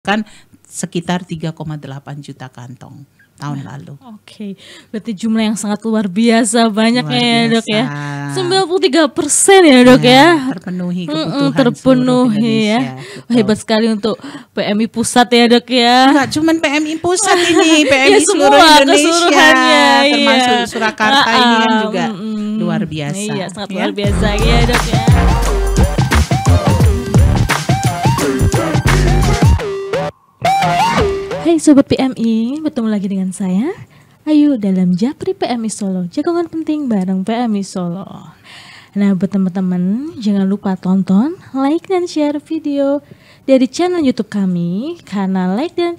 kan sekitar 3,8 juta kantong tahun nah, lalu. Oke, okay. berarti jumlah yang sangat luar biasa banyaknya luar biasa. ya dok ya. 93 persen ya dok ya. ya. Terpenuhi kebutuhan terpenuhi ya. Betul. Hebat sekali untuk PMI pusat ya dok ya. Enggak cuma PMI pusat ini, PMI ya, seluruh Indonesia iya. termasuk iya. Surakarta uh, uh, ini kan juga mm, luar biasa. Iya, sangat ya? luar biasa ya dok ya. Hai Sobat PMI, bertemu lagi dengan saya Ayu dalam Japri PMI Solo, jagongan penting bareng PMI Solo Nah buat teman-teman, jangan lupa tonton, like dan share video dari channel Youtube kami Karena like dan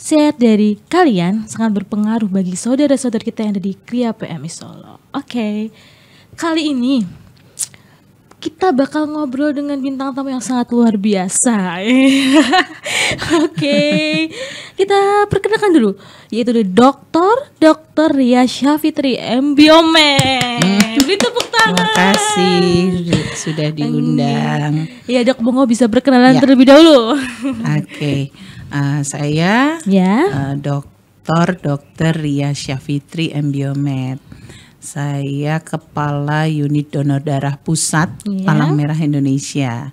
share dari kalian sangat berpengaruh bagi saudara-saudara kita yang ada di Kria PMI Solo Oke, okay. kali ini kita bakal ngobrol dengan bintang tamu yang sangat luar biasa. Oke, okay. kita perkenalkan dulu, yaitu the dokter Dokter Ria Syafitri Mbiome. Hmm. Beri tepuk tangan. Terima kasih sudah diundang. Iya dok, monggo bisa berkenalan ya. terlebih dahulu. Oke, okay. uh, eh, saya ya. uh, eh, dokter Dokter Ria Syafitri Mbiomed saya kepala unit donor darah pusat yeah. Palang Merah Indonesia.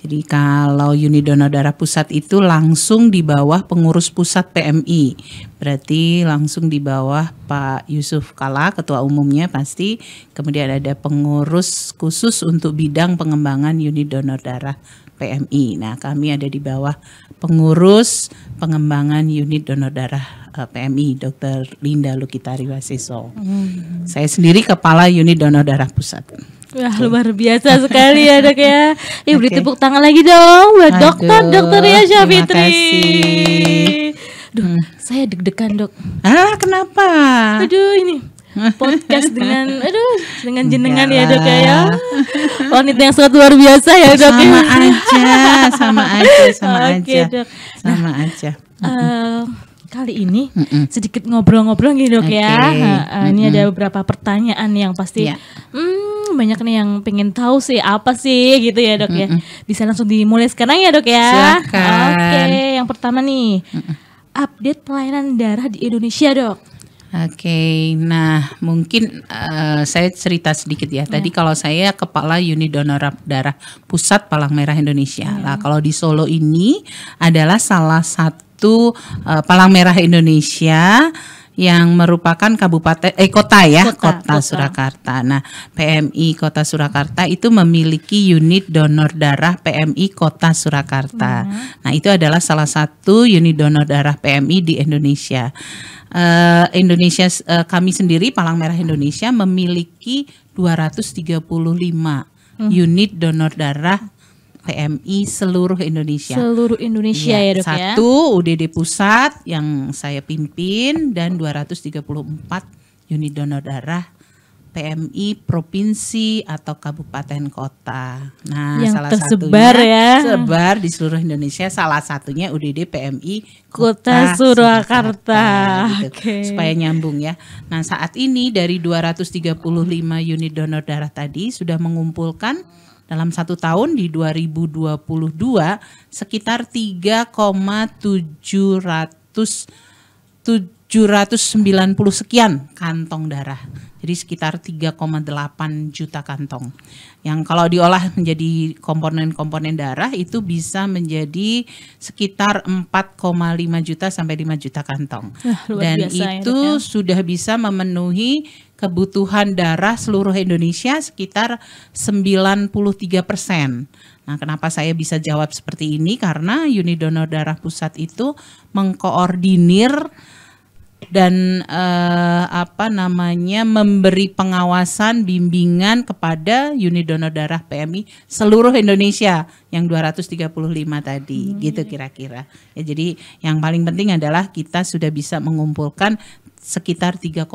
Jadi kalau unit donor darah pusat itu langsung di bawah pengurus pusat PMI. Berarti langsung di bawah Pak Yusuf Kala ketua umumnya pasti. Kemudian ada pengurus khusus untuk bidang pengembangan unit donor darah PMI. Nah, kami ada di bawah pengurus pengembangan unit donor darah eh, PMI, Dr. Linda Lukitari Wasiso. Hmm. Saya sendiri kepala unit donor darah pusat. Wah, okay. luar biasa sekali ya dok ya. Ibu okay. tangan lagi dong buat dokter, dokter ya Syafitri. Duh, hmm. saya deg-degan dok. Ah, kenapa? Aduh, ini podcast dengan aduh dengan jenengan ya dok ya wanita ya. oh, yang sangat luar biasa ya dok sama ya. aja sama aja sama okay, aja dok. Nah, sama nah, aja uh, kali ini mm -mm. sedikit ngobrol-ngobrol gitu dok okay. ya. Uh, Ini ada beberapa pertanyaan yang pasti yeah. hmm, banyak nih yang pengen tahu sih apa sih gitu ya dok mm -mm. ya. Bisa langsung dimulai sekarang ya dok ya. Oke, okay, yang pertama nih. Mm -mm. Update pelayanan darah di Indonesia dok. Oke, nah mungkin uh, saya cerita sedikit ya. Tadi iya. kalau saya kepala unit donor darah pusat Palang Merah Indonesia. Yeah. Nah, kalau di Solo ini adalah salah satu uh, Palang Merah Indonesia yang merupakan kabupaten eh kota ya kota, kota, kota. Surakarta. Nah PMI Kota Surakarta itu memiliki unit donor darah PMI Kota Surakarta. Hmm. Nah itu adalah salah satu unit donor darah PMI di Indonesia. Uh, Indonesia uh, kami sendiri Palang Merah Indonesia memiliki 235 hmm. unit donor darah PMI seluruh Indonesia. Seluruh Indonesia ya, ya dok satu, ya. Satu UDD pusat yang saya pimpin dan 234 unit donor darah PMI provinsi atau kabupaten kota. Nah, yang salah tersebar satunya ya. Sebar di seluruh Indonesia. Salah satunya UDD PMI Kota, kota Surakarta. Surakarta gitu. okay. Supaya nyambung ya. Nah, saat ini dari 235 unit donor darah tadi sudah mengumpulkan dalam satu tahun di 2022 sekitar 3,700 790 sekian kantong darah. Jadi sekitar 3,8 juta kantong. Yang kalau diolah menjadi komponen-komponen darah itu bisa menjadi sekitar 4,5 juta sampai 5 juta kantong. Uh, Dan ya, itu ya. sudah bisa memenuhi kebutuhan darah seluruh Indonesia sekitar 93 persen. Nah, kenapa saya bisa jawab seperti ini? Karena unit donor darah pusat itu mengkoordinir dan eh, apa namanya memberi pengawasan bimbingan kepada unit donor darah PMI seluruh Indonesia yang 235 tadi hmm. gitu kira-kira. Ya jadi yang paling penting adalah kita sudah bisa mengumpulkan sekitar 3,8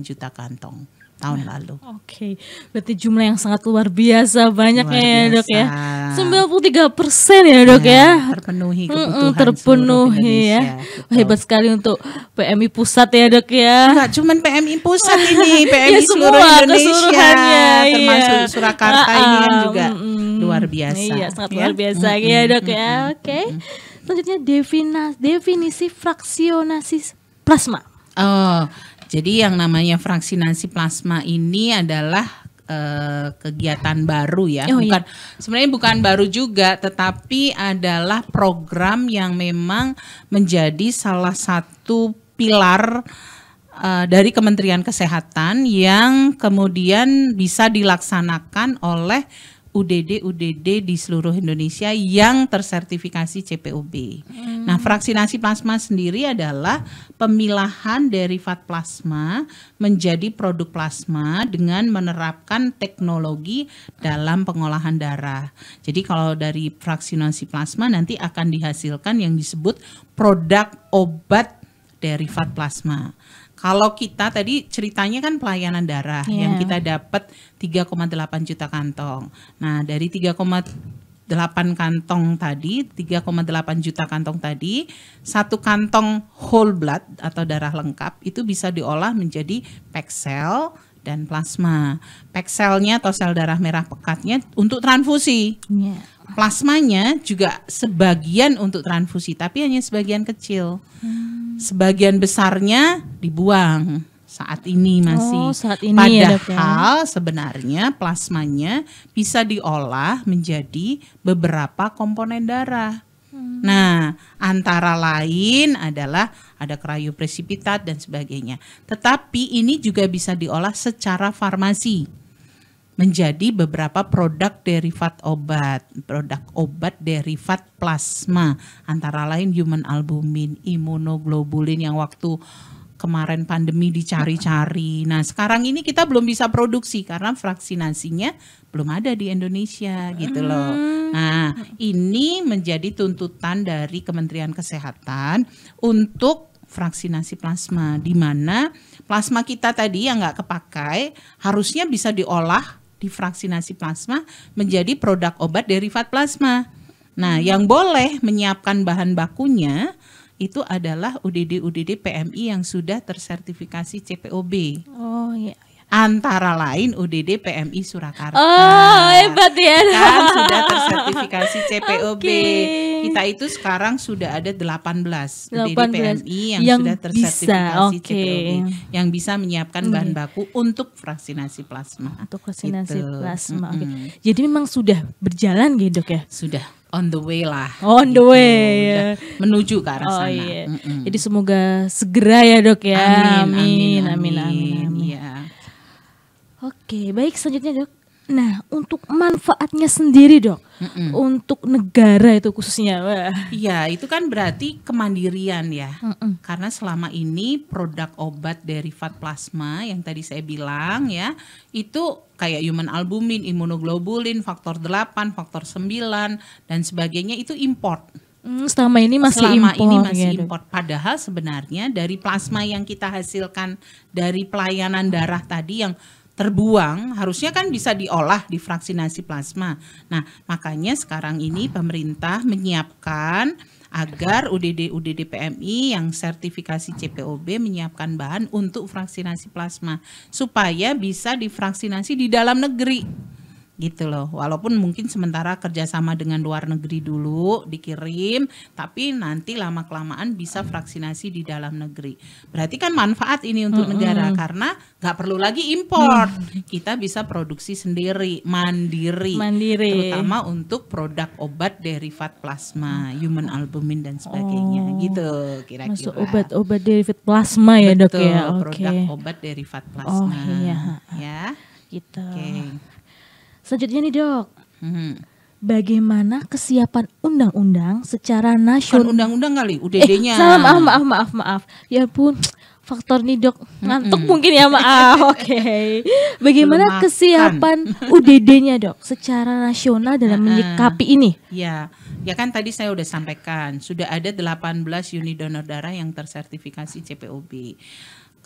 juta kantong tahun nah, lalu. Oke, okay. berarti jumlah yang sangat luar biasa banyaknya luar biasa. ya dok ya. 93 persen ya dok ya. ya. Terpenuhi kebutuhan mm -mm, terpenuhi ya. Betul. Gitu. Hebat sekali untuk PMI pusat ya dok ya. Enggak cuma PMI pusat ini, PMI ya, seluruh Indonesia iya. termasuk iya. Surakarta uh, uh, ini kan ah, ah, juga mm luar biasa. Iya, sangat ya? luar biasa mm -mm, ya dok ya. Oke. Okay. Mm -mm. Selanjutnya definasi definisi fraksionasi plasma. Oh, jadi yang namanya fraksinasi plasma ini adalah eh, kegiatan baru ya, oh, iya. bukan iya. sebenarnya bukan baru juga, tetapi adalah program yang memang menjadi salah satu pilar uh, dari Kementerian Kesehatan yang kemudian bisa dilaksanakan oleh UDD UDD di seluruh Indonesia yang tersertifikasi CPUB. Hmm. Nah, fraksinasi plasma sendiri adalah pemilahan derivat plasma menjadi produk plasma dengan menerapkan teknologi dalam pengolahan darah. Jadi kalau dari fraksinasi plasma nanti akan dihasilkan yang disebut produk obat derivat plasma. Kalau kita tadi ceritanya kan pelayanan darah yeah. yang kita dapat 3,8 juta kantong. Nah, dari 3, 8 kantong tadi, 3,8 juta kantong tadi, satu kantong whole blood atau darah lengkap itu bisa diolah menjadi pack cell dan plasma. Pack cell-nya atau sel darah merah pekatnya untuk transfusi. Yeah plasmanya juga sebagian untuk transfusi tapi hanya sebagian kecil hmm. sebagian besarnya dibuang saat ini masih oh, saat ini ya, ya. padahal ya, sebenarnya plasmanya bisa diolah menjadi beberapa komponen darah hmm. nah antara lain adalah ada krayopesipitat dan sebagainya tetapi ini juga bisa diolah secara farmasi menjadi beberapa produk derivat obat, produk obat derivat plasma, antara lain human albumin, imunoglobulin yang waktu kemarin pandemi dicari-cari. Nah, sekarang ini kita belum bisa produksi karena vaksinasinya belum ada di Indonesia gitu loh. Hmm. Nah, ini menjadi tuntutan dari Kementerian Kesehatan untuk vaksinasi plasma di mana plasma kita tadi yang nggak kepakai harusnya bisa diolah difraksinasi plasma menjadi produk obat derivat plasma. Nah, yang boleh menyiapkan bahan bakunya itu adalah UDD-UDD PMI yang sudah tersertifikasi CPOB. Oh iya, iya. Antara lain UDD PMI Surakarta. Oh, hebat ya. Kan sudah tersertifikasi CPOB. Okay kita itu sekarang sudah ada 18, 18 dari PMI yang, yang sudah tersertifikasi okay. CPOB yang bisa menyiapkan okay. bahan baku untuk vaksinasi plasma. Untuk vaksinasi gitu. plasma. Okay. Mm -hmm. Jadi memang sudah berjalan gitu ya? Sudah on the way lah. On the gitu. way. Ya. Menuju ke arah oh, sana. Iya. Mm -mm. Jadi semoga segera ya dok ya. Amin amin amin amin. amin, amin, amin. Ya. Oke baik selanjutnya dok. Nah, untuk manfaatnya sendiri dok, mm -mm. untuk negara itu khususnya. Iya, itu kan berarti kemandirian ya. Mm -mm. Karena selama ini produk obat derivat plasma yang tadi saya bilang ya, itu kayak human albumin, imunoglobulin, faktor 8, faktor 9, dan sebagainya itu import. Mm, selama ini masih selama impor, ini masih ya, import. Padahal sebenarnya dari plasma yang kita hasilkan dari pelayanan darah tadi yang terbuang harusnya kan bisa diolah di fraksinasi plasma. Nah, makanya sekarang ini pemerintah menyiapkan agar UDD UDD PMI yang sertifikasi CPOB menyiapkan bahan untuk fraksinasi plasma supaya bisa difraksinasi di dalam negeri gitu loh. Walaupun mungkin sementara kerjasama dengan luar negeri dulu dikirim, tapi nanti lama kelamaan bisa vaksinasi di dalam negeri. Berarti kan manfaat ini untuk mm -hmm. negara karena nggak perlu lagi impor. Mm. Kita bisa produksi sendiri, mandiri, mandiri, terutama untuk produk obat derivat plasma, human albumin dan sebagainya, oh. gitu kira-kira. Masuk obat-obat derivat plasma ya Betul, dok ya. Produk obat derivat oh, plasma. Oh iya. Ya. Gitu. Okay. Selanjutnya nih dok, hmm. bagaimana kesiapan undang-undang secara kan nasional? undang-undang kali, UDD-nya. Eh, salah, maaf, maaf, maaf, maaf. Ya pun, faktor nih dok ngantuk hmm. mungkin ya maaf. Oke. Okay. Bagaimana Belum kesiapan UDD-nya dok secara nasional dalam menyikapi ini? Ya, ya kan tadi saya sudah sampaikan sudah ada 18 unit donor darah yang tersertifikasi CPOB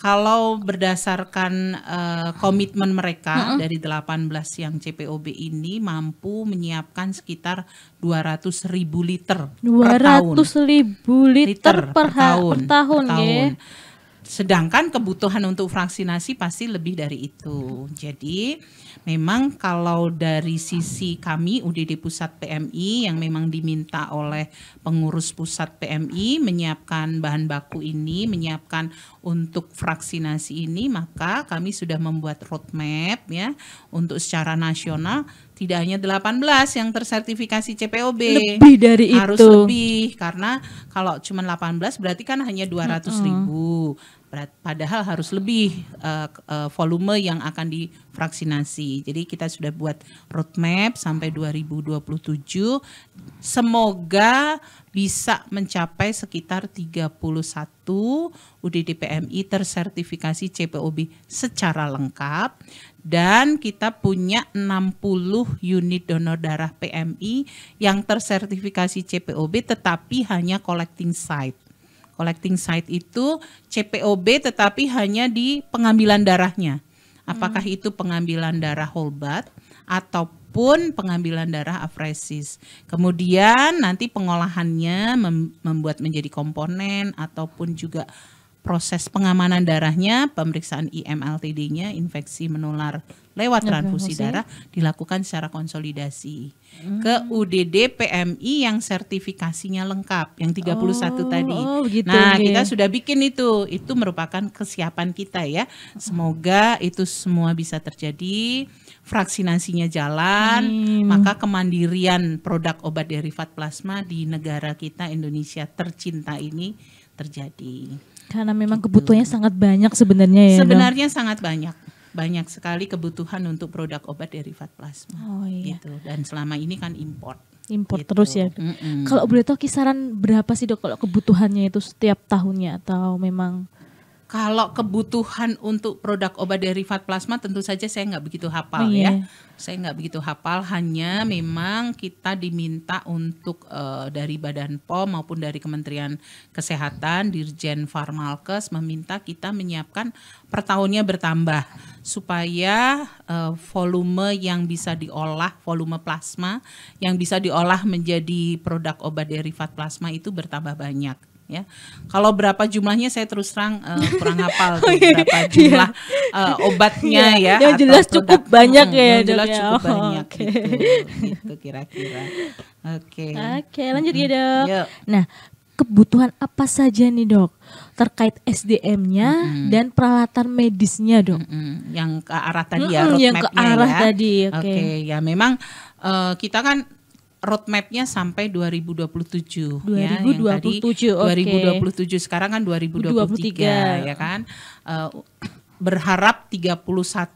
kalau berdasarkan uh, komitmen mereka uh -uh. dari 18 yang CPOB ini mampu menyiapkan sekitar 200 ribu liter 200 per tahun. 200 ribu liter, liter per, per tahun. Per ya. tahun, per tahun. Ya. Sedangkan kebutuhan untuk vaksinasi pasti lebih dari itu. Jadi memang kalau dari sisi kami UDD Pusat PMI yang memang diminta oleh pengurus pusat PMI menyiapkan bahan baku ini, menyiapkan untuk vaksinasi ini, maka kami sudah membuat roadmap ya untuk secara nasional tidak hanya 18 yang tersertifikasi CPOB. Lebih dari harus itu. Harus lebih karena kalau cuma 18 berarti kan hanya 200 ribu. Uh -uh. Padahal harus lebih uh, volume yang akan divaksinasi. Jadi kita sudah buat roadmap sampai 2027. Semoga bisa mencapai sekitar 31 UDDPMI tersertifikasi CPOB secara lengkap dan kita punya 60 unit donor darah PMI yang tersertifikasi CPOB tetapi hanya collecting site collecting site itu CPOB tetapi hanya di pengambilan darahnya. Apakah hmm. itu pengambilan darah whole blood ataupun pengambilan darah afresis. Kemudian nanti pengolahannya membuat menjadi komponen ataupun juga proses pengamanan darahnya, pemeriksaan IMLTD-nya, infeksi menular lewat transfusi darah dilakukan secara konsolidasi hmm. ke UDD PMI yang sertifikasinya lengkap yang 31 oh, tadi. Oh, gitu, nah, okay. Ya. kita sudah bikin itu. Itu merupakan kesiapan kita ya. Semoga itu semua bisa terjadi, vaksinasinya jalan, hmm. maka kemandirian produk obat derivat plasma di negara kita Indonesia tercinta ini terjadi. Karena memang gitu. kebutuhannya sangat banyak sebenarnya ya. Sebenarnya dong? sangat banyak. Banyak sekali kebutuhan untuk produk obat derivat plasma. Oh iya. Gitu. Dan selama ini kan import. Import gitu. terus ya. Mm -mm. Kalau boleh tahu kisaran berapa sih dok kalau kebutuhannya itu setiap tahunnya atau memang kalau kebutuhan untuk produk obat derivat plasma tentu saja saya nggak begitu hafal oh, iya. ya. Saya nggak begitu hafal hanya memang kita diminta untuk uh, dari Badan POM maupun dari Kementerian Kesehatan Dirjen Farmalkes meminta kita menyiapkan per tahunnya bertambah supaya uh, volume yang bisa diolah volume plasma yang bisa diolah menjadi produk obat derivat plasma itu bertambah banyak ya. Kalau berapa jumlahnya saya terus terang uh, kurang hafal oh, tuh iya, berapa iya. jumlah uh, obatnya iya, ya. Yang jelas produk, cukup banyak hmm, ya. Yang jelas ya. cukup oh, banyak okay. itu gitu kira-kira. Oke. Oke, lanjut ya, hmm, Dok. Yuk. Nah, kebutuhan apa saja nih dok terkait SDM-nya mm -hmm. dan peralatan medisnya dok mm -hmm. yang ke arah tadi mm -hmm, ya yang ke arah ya. tadi oke okay. okay, ya memang uh, kita kan roadmapnya sampai 2027 2027 ya, yang tadi, okay. 2027 sekarang kan 2023 2023. ya kan uh, berharap 31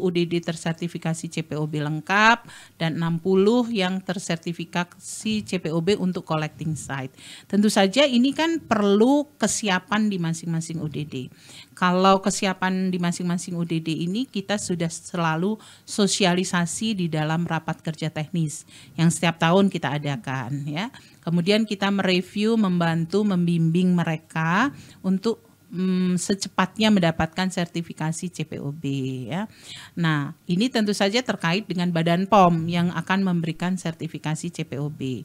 UDD tersertifikasi CPOB lengkap dan 60 yang tersertifikasi CPOB untuk collecting site. Tentu saja ini kan perlu kesiapan di masing-masing UDD. Kalau kesiapan di masing-masing UDD ini kita sudah selalu sosialisasi di dalam rapat kerja teknis yang setiap tahun kita adakan ya. Kemudian kita mereview, membantu, membimbing mereka untuk mm, secepatnya mendapatkan sertifikasi CPOB ya. Nah, ini tentu saja terkait dengan Badan POM yang akan memberikan sertifikasi CPOB.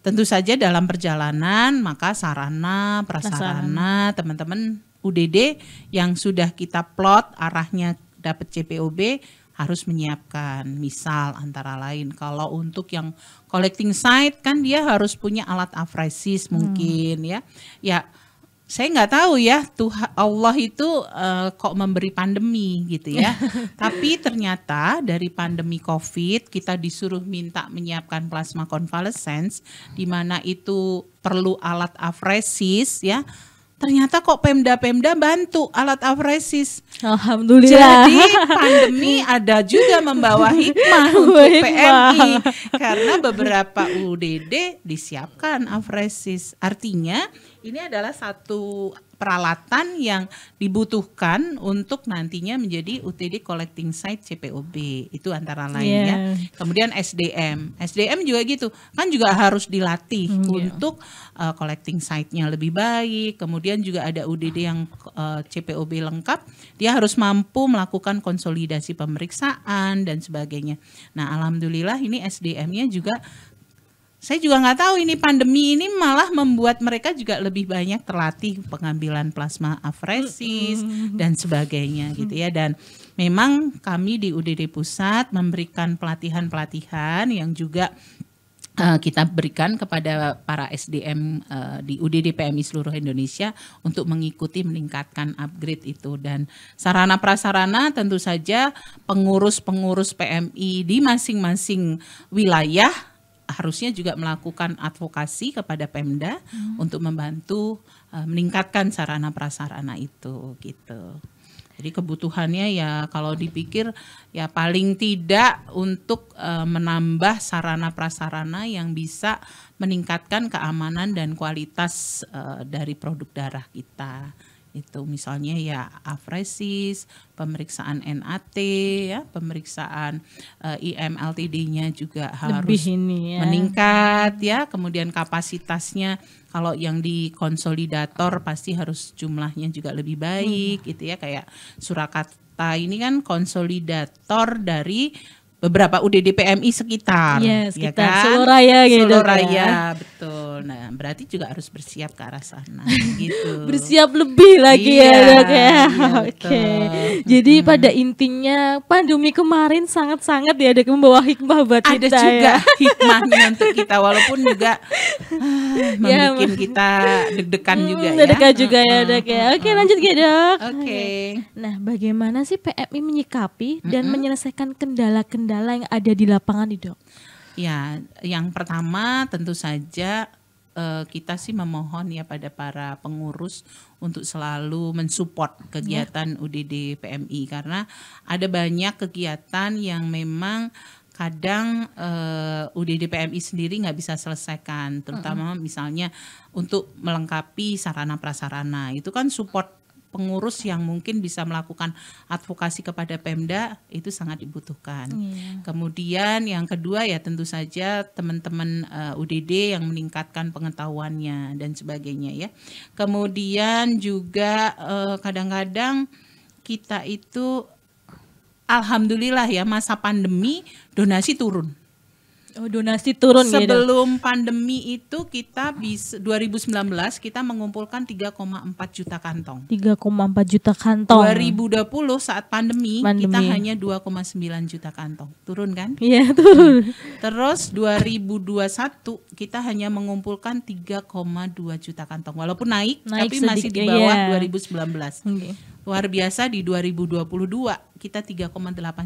Tentu saja dalam perjalanan maka sarana, prasarana, teman-teman UDD yang sudah kita plot arahnya dapat CPOB harus menyiapkan misal antara lain kalau untuk yang collecting site kan dia harus punya alat afresis hmm. mungkin hmm. ya. Ya saya nggak tahu ya Tuhan Allah itu uh, kok memberi pandemi gitu ya. Tapi ternyata dari pandemi COVID kita disuruh minta menyiapkan plasma convalescence di mana itu perlu alat afresis ya. Ternyata kok Pemda-Pemda bantu alat afresis. Alhamdulillah. Jadi pandemi ada juga membawa hikmah untuk PMI karena beberapa UDD disiapkan afresis. Artinya ini adalah satu peralatan yang dibutuhkan untuk nantinya menjadi UTD collecting site CPOB itu antara lain yeah. ya. Iya. Kemudian SDM, SDM juga gitu kan juga harus dilatih mm, yeah. untuk uh, collecting site-nya lebih baik. Kemudian juga ada UDD yang uh, eh, CPOB lengkap, dia harus mampu melakukan konsolidasi pemeriksaan dan sebagainya. Nah, alhamdulillah ini SDM-nya juga saya juga nggak tahu ini pandemi ini malah membuat mereka juga lebih banyak terlatih pengambilan plasma afresis dan sebagainya gitu ya dan memang kami di UDD pusat memberikan pelatihan-pelatihan yang juga uh, kita berikan kepada para SDM uh, eh, di UDD PMI seluruh Indonesia untuk mengikuti meningkatkan upgrade itu dan sarana prasarana tentu saja pengurus-pengurus PMI di masing-masing wilayah harusnya juga melakukan advokasi kepada Pemda hmm. untuk membantu uh, meningkatkan sarana prasarana itu gitu. Jadi kebutuhannya ya kalau dipikir ya paling tidak untuk uh, menambah sarana prasarana yang bisa meningkatkan keamanan dan kualitas uh, dari produk darah kita itu misalnya ya afresis, pemeriksaan NAT ya, pemeriksaan uh, eh, IMLTD-nya juga Lebih harus ini ya. meningkat ya, kemudian kapasitasnya kalau yang di konsolidator pasti harus jumlahnya juga lebih baik hmm. gitu ya kayak Surakarta ini kan konsolidator dari beberapa UDD PMI sekitar, iya, ya, sekitar ya kan? Solo Raya gitu. Solo Raya, ya. betul. Nah, berarti juga harus bersiap ke arah sana gitu. bersiap lebih lagi ya, iya, ya, Dok ya. Iya, Oke. Jadi hmm. pada intinya pandemi kemarin sangat-sangat ya ada membawa hikmah buat ada kita. Ada juga ya. hikmahnya untuk kita walaupun juga ah, iya, membuat kita deg-degan hmm, juga ya. Deg-degan juga hmm, ya, Dok ya. Oke, okay, lanjut ya, Dok. Oke. Okay. Nah, bagaimana sih PMI menyikapi dan menyelesaikan kendala-kendala kendala yang ada di lapangan nih dok? Ya, yang pertama tentu saja eh, kita sih memohon ya pada para pengurus untuk selalu mensupport ya. kegiatan ya. UDD PMI karena ada banyak kegiatan yang memang kadang uh, eh, UDD PMI sendiri nggak bisa selesaikan, terutama mm -hmm. misalnya untuk melengkapi sarana prasarana itu kan support pengurus yang mungkin bisa melakukan advokasi kepada Pemda itu sangat dibutuhkan. Yeah. Kemudian yang kedua ya tentu saja teman-teman uh, eh, UDD yang meningkatkan pengetahuannya dan sebagainya ya. Kemudian juga kadang eh, kadang-kadang kita itu alhamdulillah ya masa pandemi donasi turun. Oh, donasi turun gitu. Sebelum gitu. pandemi itu kita bis 2019 kita mengumpulkan 3,4 juta kantong. 3,4 juta kantong. 2020 saat pandemi, pandemi. kita hanya 2,9 juta kantong. Turun kan? Iya, turun. Terus 2021 kita hanya mengumpulkan 3,2 juta kantong. Walaupun naik, naik tapi sedikit, masih di bawah yeah. 2019. Okay luar biasa di 2022 kita 3,8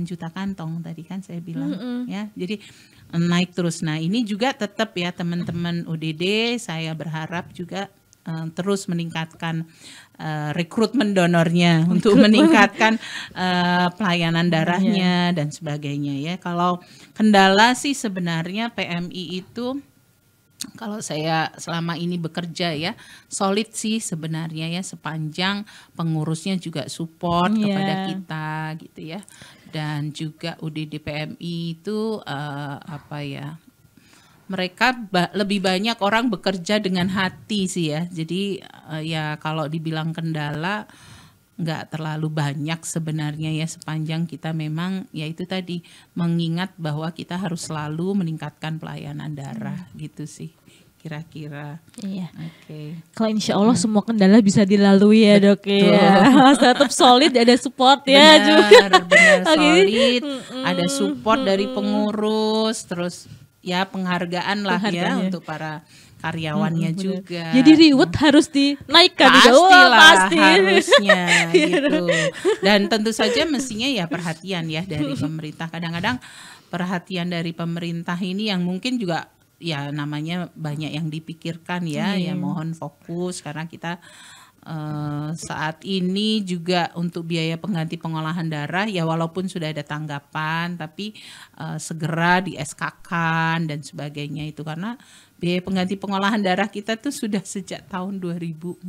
juta kantong tadi kan saya bilang mm -hmm. ya. Jadi eh, naik terus. Nah, ini juga tetap ya teman-teman ODD saya berharap juga uh, terus meningkatkan uh, rekrutmen donornya rekrutmen. untuk meningkatkan uh, pelayanan iya. darahnya yeah. dan sebagainya ya. Kalau kendala sih sebenarnya PMI itu kalau saya selama ini bekerja ya solid sih sebenarnya ya sepanjang pengurusnya juga support yeah. kepada kita gitu ya dan juga UDD PMI itu uh, apa ya mereka ba lebih banyak orang bekerja dengan hati sih ya jadi uh, ya kalau dibilang kendala nggak terlalu banyak sebenarnya ya sepanjang kita memang yaitu tadi mengingat bahwa kita harus selalu meningkatkan pelayanan darah hmm. gitu sih kira-kira. Iya. Oke. Okay. Kalau insya Allah semua kendala bisa dilalui ya dok ya. Tetap solid ada support ya, benar, ya juga. Benar solid. Ada support dari pengurus terus ya penghargaan lah penghargaan ya untuk para karyawannya hmm, juga. Jadi reward hmm. harus dinaikkan Pastilah, oh, pasti harusnya iya. gitu. Dan tentu saja mestinya ya perhatian ya dari pemerintah. Kadang-kadang perhatian dari pemerintah ini yang mungkin juga ya namanya banyak yang dipikirkan ya. Hmm. Ya mohon fokus karena kita Eh, saat ini juga untuk biaya pengganti pengolahan darah ya walaupun sudah ada tanggapan tapi uh, segera di SK-kan dan sebagainya itu karena biaya pengganti pengolahan darah kita tuh sudah sejak tahun 2014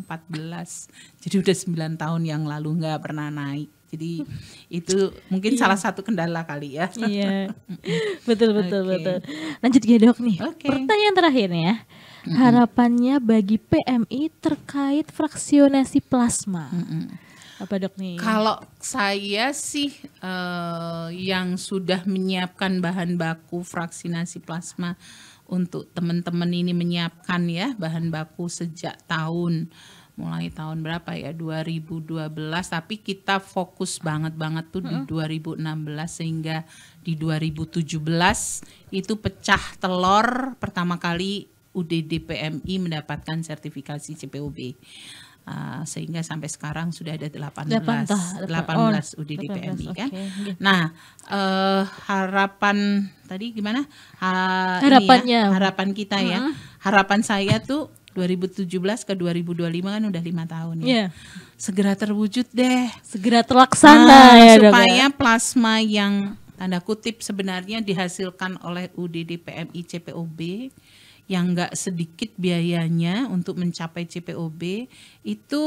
jadi udah 9 tahun yang lalu nggak pernah naik jadi itu mungkin iya. salah satu kendala kali ya. Iya. betul betul okay. betul. Lanjut ya dok nih. Okay. Pertanyaan terakhir ya. Mm -hmm. Harapannya bagi PMI terkait fraksionasi plasma. Mm -hmm apa dok nih? Kalau saya sih uh, yang sudah menyiapkan bahan baku fraksinasi plasma untuk teman-teman ini menyiapkan ya bahan baku sejak tahun mulai tahun berapa ya 2012 tapi kita fokus banget banget tuh hmm. di 2016 sehingga di 2017 itu pecah telur pertama kali UDDPMI mendapatkan sertifikasi CPUB. Uh, ah, sehingga sampai sekarang sudah ada 18 18, 18 oh, UDD PMI okay. kan. Iya. Nah, uh, harapan tadi gimana? Ha, ya, harapannya ya, harapan kita uh ya. Harapan saya tuh 2017 ke 2025 kan udah lima tahun ya. Yeah. Segera terwujud deh, segera terlaksana nah, ya supaya dong. plasma yang tanda kutip sebenarnya dihasilkan oleh UDD PMI CPOB yang enggak sedikit biayanya untuk mencapai CPOB itu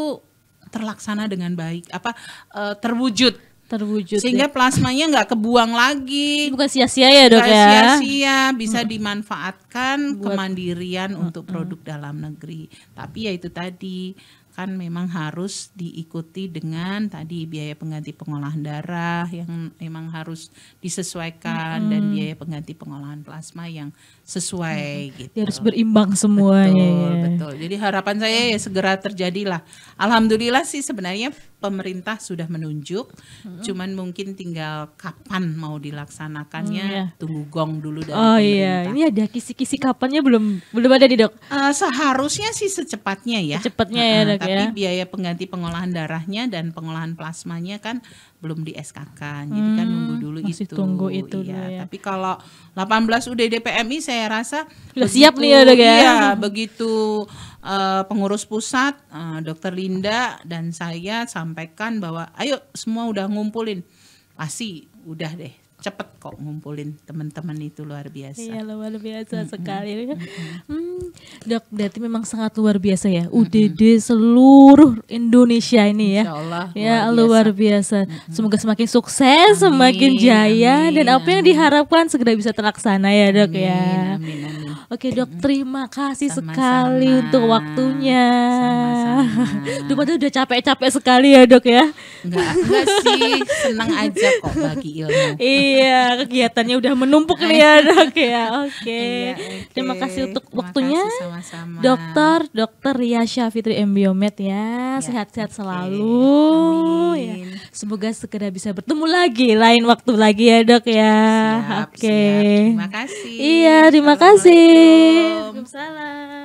terlaksana dengan baik apa eh, terwujud terwujud sehingga ya. plasmanya nggak kebuang lagi bukan sia-sia ya dok ya sia-sia bisa hmm. dimanfaatkan Buat. kemandirian hmm. untuk produk hmm. dalam negeri tapi ya itu tadi kan memang harus diikuti dengan tadi biaya pengganti pengolahan darah yang memang harus disesuaikan hmm. dan biaya pengganti pengolahan plasma yang sesuai hmm. gitu. Dia harus berimbang semuanya. Betul, ya. betul. Jadi harapan saya ya segera terjadilah. Alhamdulillah sih sebenarnya pemerintah sudah menunjuk, hmm. cuman mungkin tinggal kapan mau dilaksanakannya. Hmm, ya. Tunggu gong dulu dari oh, iya. pemerintah. iya, ini ada kisi-kisi kapannya belum belum ada di dok. Uh, seharusnya sih secepatnya ya. Secepatnya uh, ya dok. Tapi ya. biaya pengganti pengolahan darahnya dan pengolahan plasmanya kan belum di SKK. Jadi kan nunggu hmm, dulu Masih itu. tunggu itu iya. ya. Tapi kalau 18 udah DPMI saya rasa udah siap nih ya, dok ya. Iya, begitu uh, pengurus pusat uh, dokter Linda dan saya sampaikan bahwa ayo semua udah ngumpulin. Pasti udah deh cepet kok ngumpulin teman-teman itu luar biasa. Iya luar biasa mm -hmm. sekali. Mm -hmm. dok, berarti memang sangat luar biasa ya UDD mm -hmm. seluruh Indonesia ini ya. Allah, ya luar biasa. Luar biasa. Mm -hmm. Semoga semakin sukses, amin, semakin jaya amin, dan apa yang diharapkan segera bisa terlaksana ya dok amin, ya. Amin, amin. Oke dok, terima kasih Sama-sama. sekali untuk waktunya. Sama-sama. Duh udah capek-capek sekali ya dok ya. Enggak, enggak sih, senang aja kok bagi ilmu. iya, kegiatannya udah menumpuk nih ya dok ya. Oke, iya, oke. terima kasih untuk terima waktunya. Kasih sama-sama. Dokter, dokter Riasha Fitri Embiomed ya, ya sehat-sehat selalu. Amin. Ya. Semoga segera bisa bertemu lagi lain waktu lagi ya dok ya. Oke. Okay. Siap. Terima kasih. Iya, terima kasih. Waalaikumsalam.